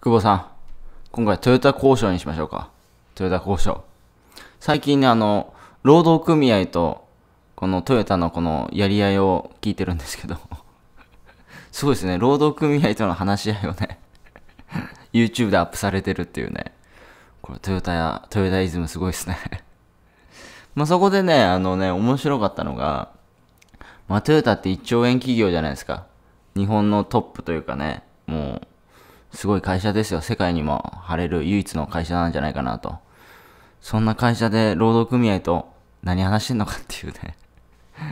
久保さん、今回トヨタ交渉にしましょうか。トヨタ交渉。最近ね、あの、労働組合と、このトヨタのこのやり合いを聞いてるんですけど、すごいですね、労働組合との話し合いをね、YouTube でアップされてるっていうね、これトヨタや、トヨタイズムすごいですね まあそこでね、あのね、面白かったのが、まあトヨタって1兆円企業じゃないですか。日本のトップというかね、もう、すごい会社ですよ。世界にも晴れる唯一の会社なんじゃないかなと。そんな会社で労働組合と何話してんのかっていうね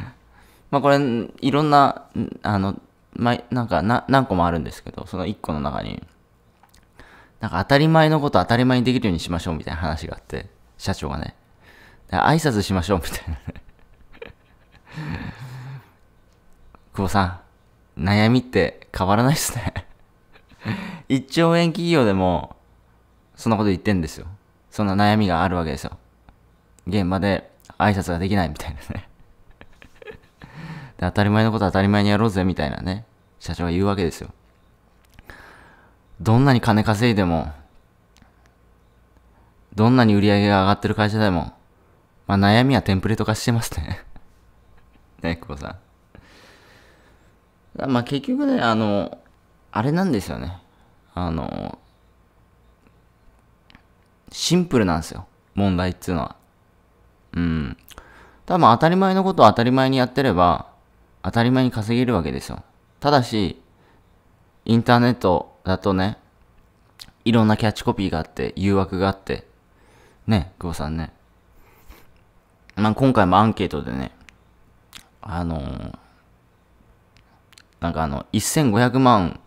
まあこれ、いろんな、あの、まなんか何個もあるんですけど、その1個の中に、なんか当たり前のこと当たり前にできるようにしましょうみたいな話があって、社長がね。挨拶しましょうみたいなね 久保さん、悩みって変わらないっすね1兆円企業でも、そんなこと言ってんですよ。そんな悩みがあるわけですよ。現場で挨拶ができないみたいなね で。当たり前のこと当たり前にやろうぜみたいなね、社長が言うわけですよ。どんなに金稼いでも、どんなに売り上げが上がってる会社でも、まあ悩みはテンプレート化してますね ね、久保さん。まあ結局ね、あの、あれなんですよね。あの、シンプルなんですよ。問題っつうのは。うん。多分当たり前のことを当たり前にやってれば、当たり前に稼げるわけですよ。ただし、インターネットだとね、いろんなキャッチコピーがあって、誘惑があって、ね、久保さんね。まあ、今回もアンケートでね、あのー、なんかあの、1500万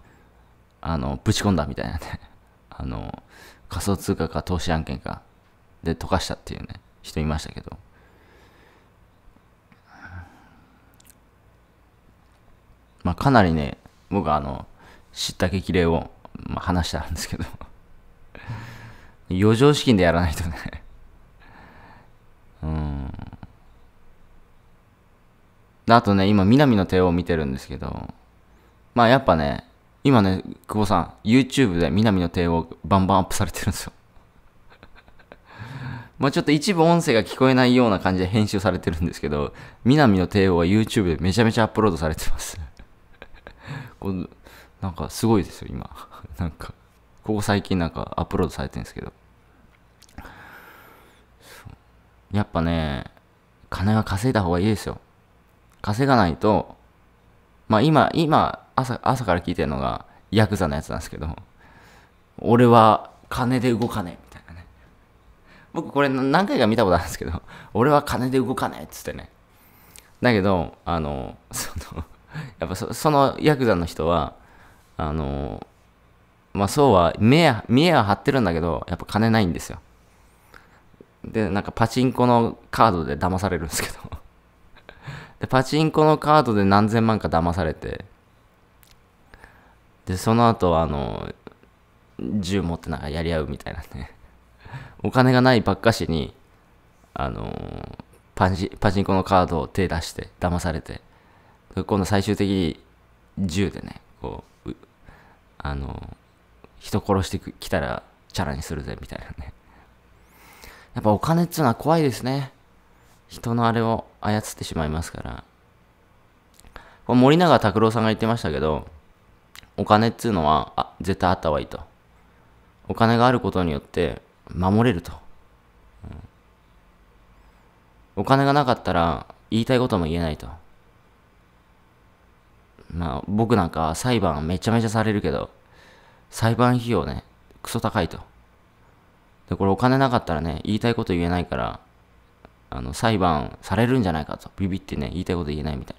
あの、ぶち込んだみたいなね。あの、仮想通貨か投資案件かで溶かしたっていうね、人いましたけど。まあ、かなりね、僕はあの、知った激励を、まあ、話したんですけど 余剰資金でやらないとね うん。あとね、今、南の帝王を見てるんですけど、まあやっぱね、今ね、久保さん、YouTube で南の帝王バンバンアップされてるんですよ。まあちょっと一部音声が聞こえないような感じで編集されてるんですけど、南の帝王は YouTube でめちゃめちゃアップロードされてます こうなんかすごいですよ、今。なんか、ここ最近なんかアップロードされてるんですけど。やっぱね、金は稼いだ方がいいですよ。稼がないと、まあ今、今、朝、朝から聞いてるのが、ヤクザのやつなんですけど、俺は金で動かねえ、みたいなね。僕これ何回か見たことあるんですけど、俺は金で動かねえっつってね。だけど、あの、その、やっぱそそのヤクザの人は、あの、まあそうは、見え、見は張ってるんだけど、やっぱ金ないんですよ。で、なんかパチンコのカードで騙されるんですけど。で、パチンコのカードで何千万か騙されて、で、その後、あの、銃持ってなんかやり合うみたいなね。お金がないばっかしに、あの、パチパチンコのカードを手出して、騙されて、今度最終的に銃でね、こう、うあの、人殺してきたらチャラにするぜみたいなね。やっぱお金っつうのは怖いですね。人のあれを操ってしまいますから。これ森永拓郎さんが言ってましたけど、お金っつうのはあ絶対あった方がいいと。お金があることによって守れると。お金がなかったら言いたいことも言えないと。まあ僕なんか裁判めちゃめちゃされるけど、裁判費用ね、クソ高いと。で、これお金なかったらね、言いたいこと言えないから、あの裁判されるんじゃないかとビビってね言いたいこと言えないみたい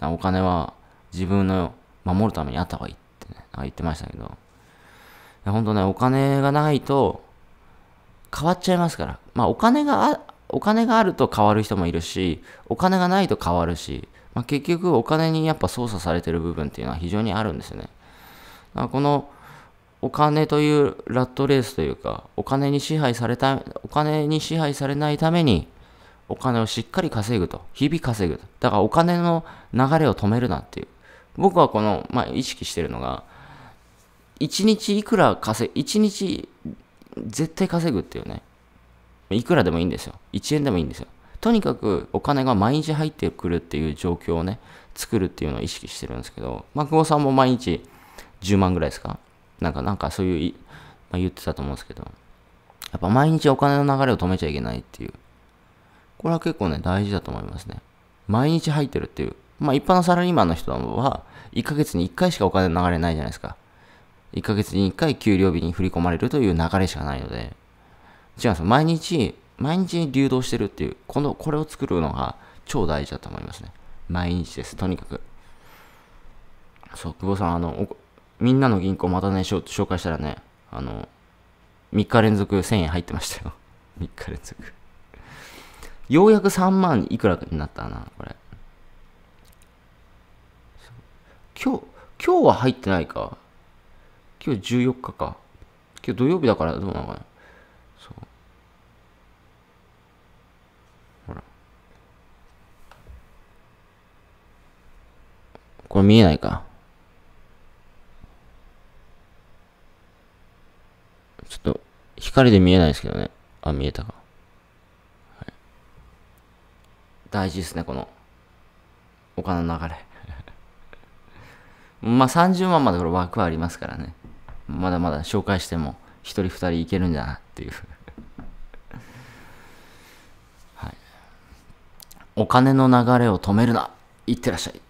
なお金は自分の守るためにあった方がいいってね言ってましたけど本当ねお金がないと変わっちゃいますからまあお金がお金があると変わる人もいるしお金がないと変わるし、まあ、結局お金にやっぱ操作されてる部分っていうのは非常にあるんですよねだからこのお金というラットレースというかお金に支配されたお金に支配されないためにお金をしっかり稼ぐと。日々稼ぐと。だからお金の流れを止めるなっていう。僕はこの、まあ、意識してるのが、1日いくら稼ぐ、1日絶対稼ぐっていうね。いくらでもいいんですよ。1円でもいいんですよ。とにかくお金が毎日入ってくるっていう状況をね、作るっていうのを意識してるんですけど、まあ、久保さんも毎日10万ぐらいですかなんか、なんかそういう、まあ、言ってたと思うんですけど、やっぱ毎日お金の流れを止めちゃいけないっていう。これは結構ね、大事だと思いますね。毎日入ってるっていう。まあ一般のサラリーマンの人は、1ヶ月に1回しかお金流れないじゃないですか。1ヶ月に1回給料日に振り込まれるという流れしかないので。違うんですよ。毎日、毎日流動してるっていう、この、これを作るのが超大事だと思いますね。毎日です。とにかく。そう、久保さん、あの、みんなの銀行またね、紹介したらね、あの、3日連続1000円入ってましたよ。3日連続ようやく3万いくらになったな、これ。今日、今日は入ってないか。今日14日か。今日土曜日だからどうなのかな。そう。ほら。これ見えないか。ちょっと、光で見えないですけどね。あ、見えたか。大事ですね、この、お金の流れ まあ30万までこれ枠はありますからね。まだまだ紹介しても、1人2人いけるんじゃないっていう はい。お金の流れを止めるな。いってらっしゃい。